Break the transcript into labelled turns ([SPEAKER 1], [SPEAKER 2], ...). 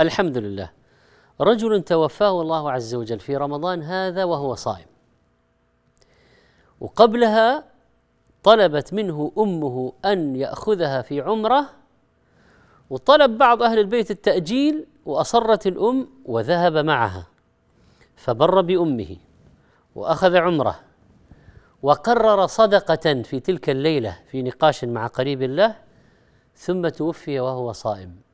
[SPEAKER 1] الحمد لله رجل توفاه الله عز وجل في رمضان هذا وهو صائم وقبلها طلبت منه امه ان ياخذها في عمره وطلب بعض اهل البيت التاجيل واصرت الام وذهب معها فبر بامه واخذ عمره وقرر صدقه في تلك الليله في نقاش مع قريب الله ثم توفي وهو صائم